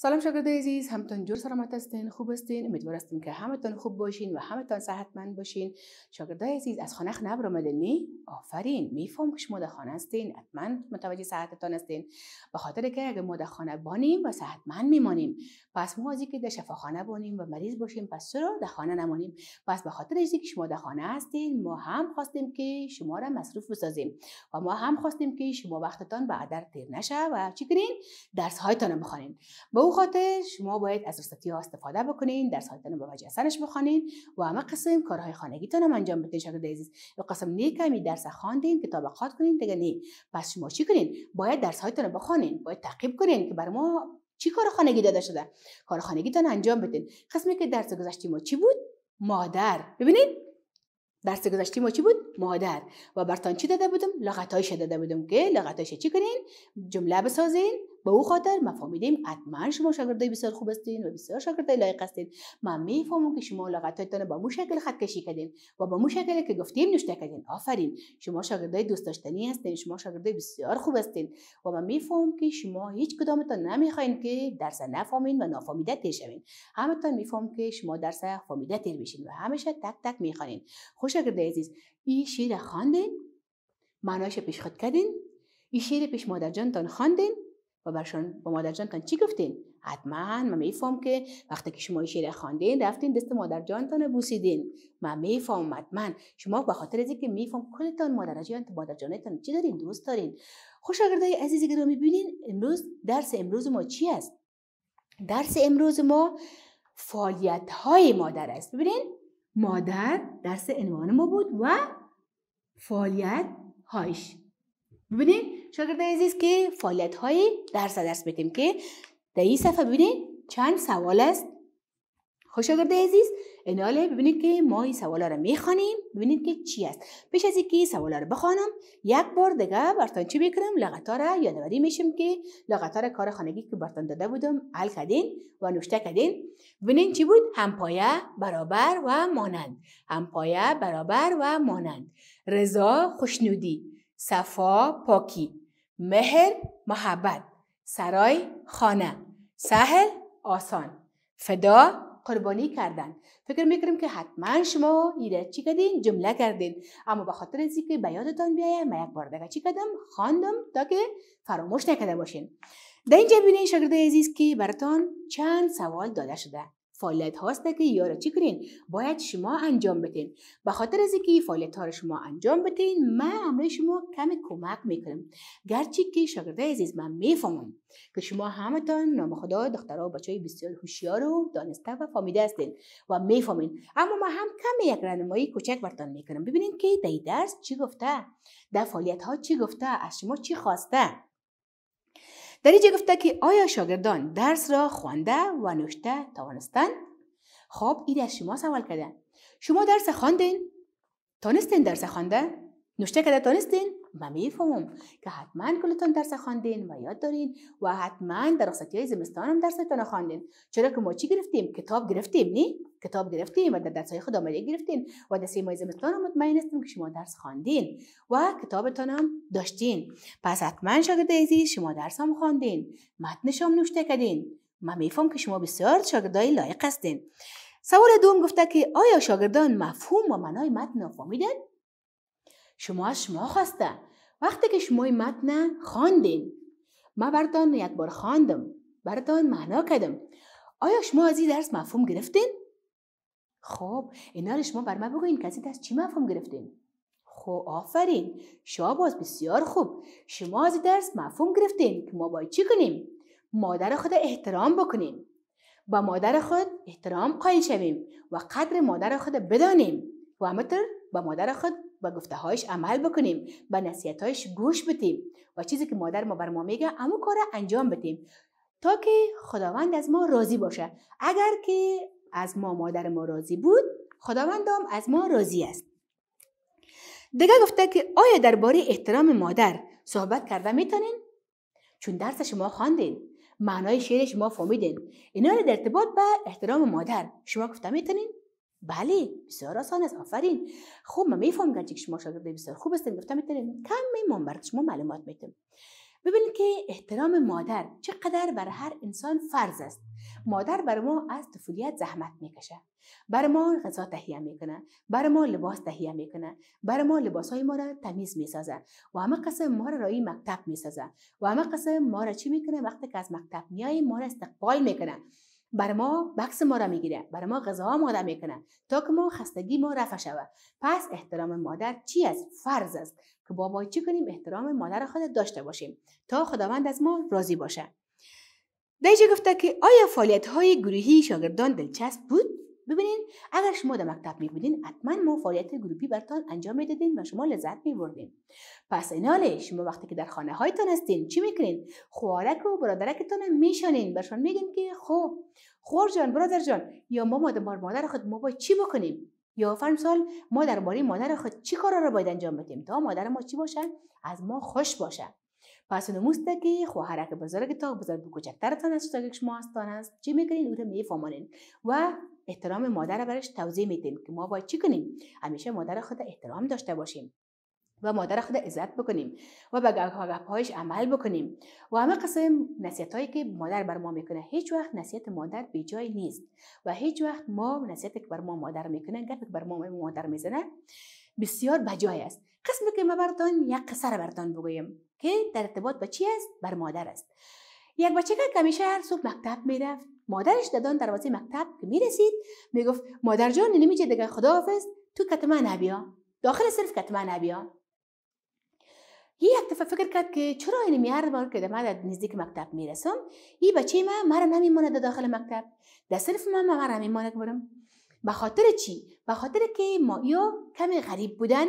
سلام شاگرد عزیز همتون جور سلامت هستین خوب هستین امیدوار هستیم که همتون خوب باشین و همتان صحتمند باشین شاگردای عزیز از خانه نبر آمدین آفرین میفهم که شما در خانه هستین حتما متوجه صحتتان هستین به خاطر که اگه ما در خانه بانیم و صحتمند میمانیم پس ما از که در شفاخانه بانیم و مریض باشیم پس چرا در خانه نمانیم پس به خاطر که شما در خانه هستین ما هم خواستیم که شما را مصروف بسازیم و ما هم خواستیم که شما وقتتان به ادر تیر نشه و چیکرین درس هایتان بخوانین اوقات شما باید از راستی ها استفاده بکنین در هاتون رو به وجه بخوانین و اما قسم کارهای خانگیتان هم انجام بدین شاگرد عزیز و قسم نه کمی درس خواندین که طبقات کنین دیگه نه پس شما چی کنین باید درس هایتون رو بخوانین باید تعقیب کنین که بر ما چی کار خانگی داده شده کار تان انجام بدین قسمی که درس گذشتی ما چی بود مادر ببینید درس گذشتی ما چی بود مادر و برتان چی داده بودم لغتایش داده بودم که لغتایش چی کنین جمله بسازین به او خاطر ما فهمیدیم حتما شما شاگردای بسیار خوب هستین و بسیار شاگردای لایق هستین ما میفهمم که شما لغتاتتان به مو شکل خط کشی کردین و به مو که گفتیم نوشته کردین آفرین شما شاگردای دوست داشتنی هستین شما شاگردای بسیار خوب هستین و ما میفهمم که شما هیچ کدامتون نمیخواین که درس نفهمین و نافهمیده تیر شوین میفهمم که شما درس فهمیده تر بشین و همیشه تک تک میخوانین خوش شاگردای عزیز این شیر خواندین معناش پیش خود کردین این شیر پیش مادر جانتان خواندین و مادر با چی گفتین حتما من میفهم که وقتی که شما شعر خواندین رفتین دست مادر مادرجانتان بوسیدین من میفهم حتما شما به خاطر از که میفهم کلتان مادر مادرجانتان چی دارین دوست دارین خوشاگردای عزیزی گرامی ببینین امروز درس امروز ما چی است درس امروز ما فعالیت های مادر است ببینین مادر درس عنوان ما بود و فعالیت هایش شاگرد عزیز که فعالیت های درس درس بدیم که در این صفحه ببینید چند سوال است خوش خب شاگرد عزیز اناله ببینید که ما این ها رو میخوانیم ببینید که چی است پیش از اینکه ها رو بخوانم یک بار دیگه برتان چی بکنم ها را یادواری میشم که ها را کار خانگی که برتان داده بودم حل کردین و نوشته کردین ببینید چی بود همپایه برابر و مانند همپایه برابر و مانند رضا خوشنودی صفا پاکی مهر محبت سرای خانه سهل آسان فدا قربانی کردن فکر میکنیم که حتما شما ایره چی کردین جمله کردین اما به خاطر از که به یادتان بیایه من یک بار دیگه چی کردم خواندم تا که فراموش نکرده باشین در اینجا بینین شاگرد عزیز که براتان چند سوال داده شده فعالیت هاست که یارا را چی کنین باید شما انجام بدین به خاطر از اینکه فعالیت ها را شما انجام بتین، من امروز شما کمی کمک میکنم گرچه که شاگرده عزیز من میفهمم که شما همتان نام خدا دخترها های بسیار هوشیار و دانسته و فامیده هستین و میفهمین اما ما هم کمی یک رنمایی کوچک برتان میکنم ببینین که در درس چی گفته در فعالیت ها چی گفته از شما چی خواسته در اینجا گفته که آیا شاگردان درس را خوانده و نوشته توانستند خب این از شما سوال کرده شما درس خواندین تانستین درس خوانده نوشته کرده تانستین و میفهمم که حتما کلتون درس خواندین و یاد دارین و حتما در رخصتی های زمستان هم درستون خواندین چرا که ما چی گرفتیم کتاب گرفتیم نی کتاب گرفتیم و در درس های خود گرفتین و در سیمای زمستان هم مطمئن هستیم که شما درس خواندین و کتابتان هم داشتین پس حتما شاگرد عزیز شما درس هم خواندین متنش هم نوشته کردین من میفهم که شما بسیار شاگردای لایق هستین سوال دوم گفته که آیا شاگردان مفهوم و معنای متن فهمیدن شما از شما خواسته وقتی که شما متن خواندین ما برتان یک بار خواندم برتان معنا کردم آیا شما از این درس مفهوم گرفتین خب اینا رو شما بر من بگوین که از چی مفهوم گرفتین خب آفرین شاباز بسیار خوب شما از این درس مفهوم گرفتین که ما باید چی کنیم مادر خود احترام بکنیم با مادر خود احترام قائل شویم و قدر مادر خود بدانیم و همطور با مادر خود به گفته هایش عمل بکنیم به نصیحت هایش گوش بتیم و چیزی که مادر ما بر ما میگه همو کار انجام بتیم تا که خداوند از ما راضی باشه اگر که از ما مادر ما راضی بود خداوند هم از ما راضی است دیگه گفته که آیا درباره احترام مادر صحبت کرده میتونین چون درس شما خواندین معنای شعر شما فهمیدین اینا در ارتباط به احترام مادر شما گفته میتونین بله بسیار آسان است آفرین خب من میفهم گرچه که شما شاگرد بسیار خوب هستین گفتم میتونین، کم میمون برات شما معلومات میتم ببینید که احترام مادر چقدر بر هر انسان فرض است مادر بر ما از طفولیت زحمت میکشه بر ما غذا تهیه میکنه بر ما لباس تهیه میکنه بر ما لباس های ما را تمیز میسازه و همه قسم ما را رای مکتب میسازه و همه قسم ما را چی میکنه وقتی که از مکتب میای ما را استقبال میکنه بر ما بکس ما را میگیره بر ما غذا را میکنه تا که ما خستگی ما رفع شود پس احترام مادر چی است فرض است که با ما چی کنیم احترام مادر خود داشته باشیم تا خداوند از ما راضی باشه دیجه گفته که آیا فعالیت های گروهی شاگردان دلچسب بود ببینین اگر شما در مکتب بودین حتما ما فعالیت گروهی برتان انجام میدادین و شما لذت بردین پس ایناله شما وقتی که در خانه هایتان هستین چی میکنین خوارک و برادرکتان میشانین برشان میگین که خب خور جان برادر جان یا ما مادر مادر خود ما باید چی بکنیم یا فرمسال ما درباره مادر خود چی کارا را باید انجام بدیم تا مادر ما چی باشن از ما خوش باشن پس موسته که خواهرک بزرگ تا بزرگ تان است که شما هستان است چی میکنین او رو میفامانین و احترام مادر برش توضیح میدیم که ما باید چی کنیم همیشه مادر خود احترام داشته باشیم و مادر خود عزت بکنیم و به گفتهایش عمل بکنیم و همه قسم نصیحت هایی که مادر بر ما میکنه هیچ وقت نصیحت مادر بی جای نیست و هیچ وقت ما نصیحت که بر ما مادر میکنه گفت بر ما مادر میزنه بسیار جای است قسم که ما برتان یک قصه را برتان بگویم که در ارتباط با چی است بر مادر است یک بچه که همیشه هر صبح مکتب میرفت مادرش ددان دروازه مکتب که میرسید میگفت مادر جان نمیشه دیگه خداحافظ تو کتما نبیا داخل صرف کتما نبیا یک دفعه فکر کرد که چرا این میار بار که ما در نزدیک مکتب میرسم این بچه ما مرا نمیمونه در داخل مکتب در صرف ما مرا نمیمونه که برم به خاطر چی به خاطر که ما یا کمی غریب بودن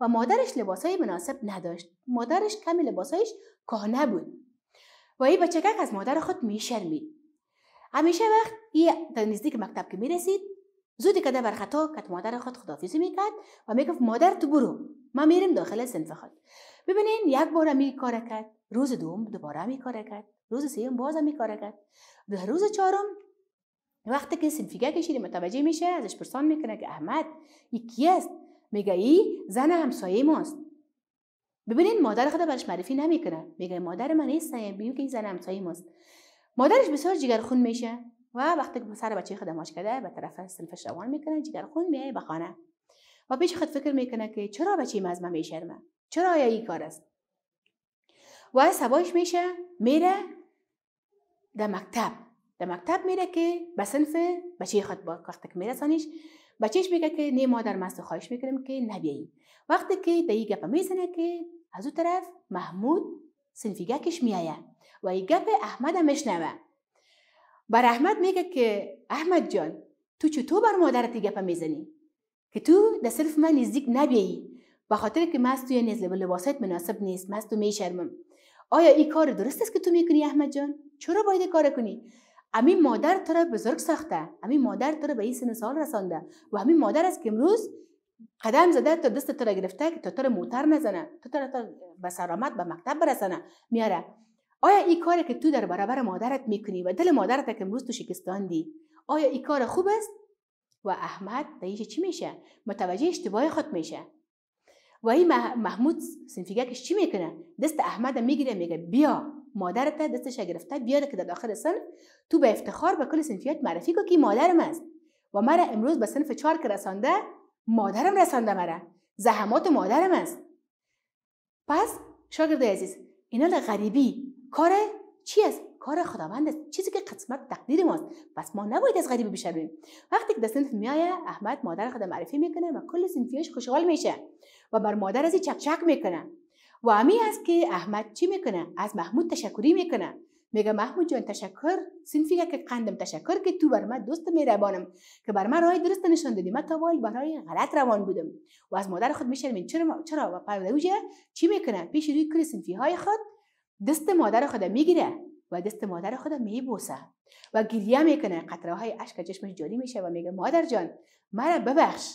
و مادرش لباسای مناسب نداشت مادرش کمی لباسایش کهنه بود و بچه که از مادر خود میشرمید همیشه وقت ای نزدیک مکتب که میرسید زودی که در خطا کت مادر خود خدافیزی میکرد و میگفت مادر تو برو ما میریم داخل سنف خود ببینین یک بار می کار کرد روز دوم دوباره می کار کرد روز سوم باز می کار کرد در روز چهارم وقتی که سنفیگه کشیده متوجه میشه ازش پرسان میکنه که احمد یکی است میگه ای زن همسایه ماست ببینین مادر خدا برش معرفی نمیکنه میگه مادر من نیست که این زن همسایه ماست مادرش بسیار جگرخون میشه و وقتی که سر بچه خدماش کرده به طرف سنفش روان میکنه جگرخون میای به خانه و پیش خود فکر میکنه که چرا بچه از من میشرمه چرا یا این کار است و سبایش میشه میره در مکتب در مکتب میره که به سنف بچه خود با وقتی که میرسانیش بچهش میگه که نه مادر من خواهش میکنم که نبیایی وقتی که دیگه گپ میزنه که از طرف محمود کش میایه و ای گپ احمد مشنوه بر احمد میگه که احمد جان تو چطور بر مادرت گپ میزنی که تو در صرف من نزدیک نبیایی بخاطر خاطر که من توی نزل مناسب نیست من تو میشرمم آیا این کار درست است که تو میکنی احمد جان چرا باید کار کنی امی مادر تو را بزرگ ساخته امی مادر تو به این سن سال رسانده و همی مادر است که امروز قدم زده تا دست تره گرفته که تا تره را موتر نزنه تا تره تا به سرامت به مکتب برسنه میاره آیا این کاری که تو در برابر مادرت میکنی و دل مادرت که امروز تو شکستاندی آیا این کار خوب است و احمد دیگه چی میشه متوجه اشتباه خود میشه و این محمود سنفیگکش چی میکنه دست احمد میگیره میگه بیا مادرت دستش گرفته بیاد که در داخل سن تو به افتخار به کل سنفیات معرفی که مادرم است و مرا امروز به سنف چهار که مادرم رسانده مرا زحمات مادرم است پس شاگرد عزیز اینا غریبی کار چی است کار خداوند است چیزی که قسمت تقدیر ماست پس ما نباید از غریبی بشویم وقتی که به میایه احمد مادر خدا معرفی میکنه و کل سنفیاش خوشحال میشه و بر مادر از چکچک میکنه و امی است که احمد چی میکنه از محمود تشکری میکنه میگه محمود جان تشکر سنفیگه که قندم تشکر که تو بر من دوست میربانم که بر من راه درست نشان دادی من تا برای غلط روان بودم و از مادر خود من چرا چرا و پردوجه چی میکنه پیش روی کل سنفی های خود دست مادر خود میگیره و دست مادر خود میبوسه و گریه میکنه قطره های اشک چشمش جاری میشه و میگه مادر جان مرا ببخش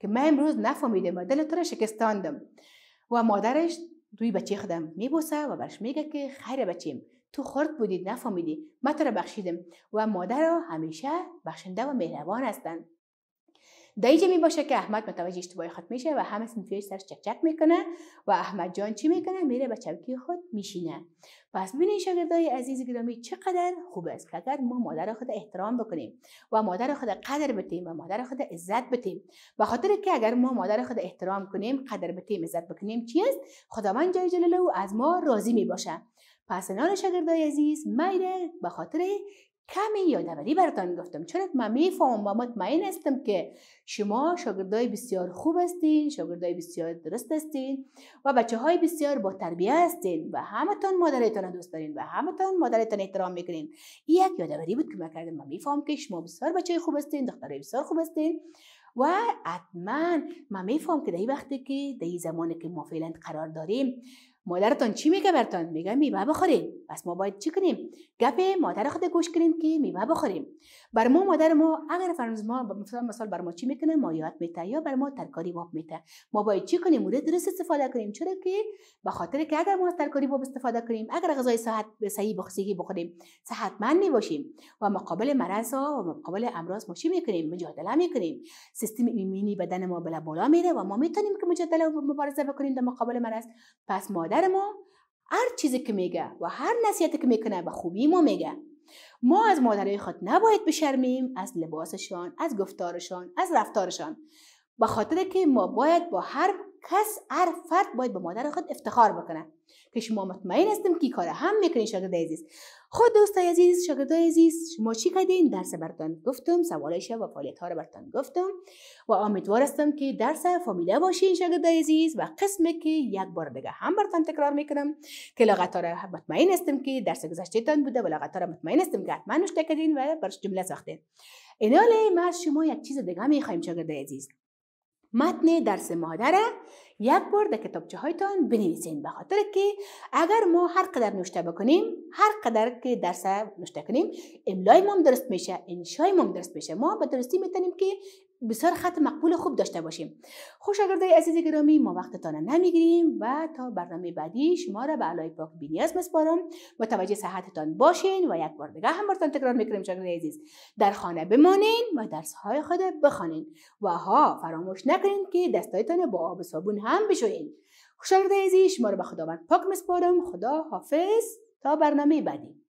که من امروز نفهمیدم و دل تو را شکستاندم و مادرش دوی بچه خودم میبوسه و برش میگه که خیر بچیم تو خرد بودید نفهمیدی من تو را بخشیدم و مادر را همیشه بخشنده و مهربان هستند دیجه می باشه که احمد متوجه اشتباه خود میشه و همه سنفیاش سرش چکچک میکنه و احمد جان چی میکنه میره به چوکی خود میشینه پس ببینید شاگردای عزیز گرامی چقدر خوب است که اگر ما مادر خود احترام بکنیم و مادر خود قدر بتیم و مادر خود عزت بتیم و خاطر که اگر ما مادر خود احترام کنیم قدر بتیم عزت بکنیم چی است خداوند جای جلاله از ما راضی می باشه پس نان شاگردای عزیز میره به خاطر کمی یادآوری براتان گفتم چون من میفهمم و مطمئن هستم که شما شاگردای بسیار خوب هستین شاگردای بسیار درست هستین و بچه های بسیار با تربیه هستین و همتون مادرتان دوست دارین و همتون مادرتان احترام میکنین یک یادآوری بود که من کردم من میفهمم که شما بسیار بچه خوب هستین دخترای بسیار خوب هستین و حتما من فام که در وقتی که در زمانی که ما فعلا قرار داریم مادرتان چی میگه برتان میگه میوه بخوریم پس ما باید چی کنیم گپ مادر خود گوش کنیم که میوه بخوریم بر ما مادر ما اگر فرض ما مثلا مثال بر ما چی میکنه مایات میته یا بر ما ترکاری باب میته ما باید چی کنیم مورد درست استفاده کنیم چرا که به خاطر که اگر ما از ترکاری باب استفاده کنیم اگر غذای صحت صحیح بخسیگی بخوریم صحت مند باشیم و مقابل مرض ها و مقابل امراض ما چی میکنیم مجادله میکنیم سیستم ایمنی بدن ما بالا بالا میره و ما میتونیم که مجادله و مبارزه بکنیم در مقابل مرض پس مادر ما هر چیزی که میگه و هر نصیحتی که میکنه به خوبی ما میگه ما از مادرای خود نباید بشرمیم از لباسشان از گفتارشان از رفتارشان به خاطر که ما باید با هر کس هر فرد باید به مادر خود افتخار بکنه که شما مطمئن هستم کی کار هم میکنین شاگرد عزیز خود دوستای عزیز شاگرد عزیز شما چی کردین درس برتان گفتم سوالش و فعالیت ها رو برتان گفتم و امیدوار هستم که درس فامیله باشین شاگرد عزیز و قسمی که یک بار دیگه هم برتان تکرار میکنم که لغت را مطمئن هستم که درس گذشته تان بوده و لغت را مطمئن هستم که حتما نوشته کردین و برش جمله ساختین ایناله ما شما یک چیز دیگه میخوایم شاگرد عزیز متن درس مادره یک بار در کتابچه هایتان بنویسین به خاطر که اگر ما هر قدر نوشته بکنیم هر قدر که درس نوشته کنیم املای ما درست میشه انشای ما درست میشه ما به درستی میتونیم که بسیار خط مقبول خوب داشته باشیم خوشاگردای عزیز گرامی ما وقتتان نمیگیریم و تا برنامه بعدی شما را به علای پاک بینیاز مسپارم متوجه صحتتان باشین و یک بار دیگه هم برتان تکرار میکنیم شاگردای عزیز در خانه بمانین و درس های خود بخوانین و ها فراموش نکنین که دستایتان با آب و صابون هم بشویین خوشاگردای عزیز شما را به خداوند پاک مسپارم خدا حافظ تا برنامه بعدی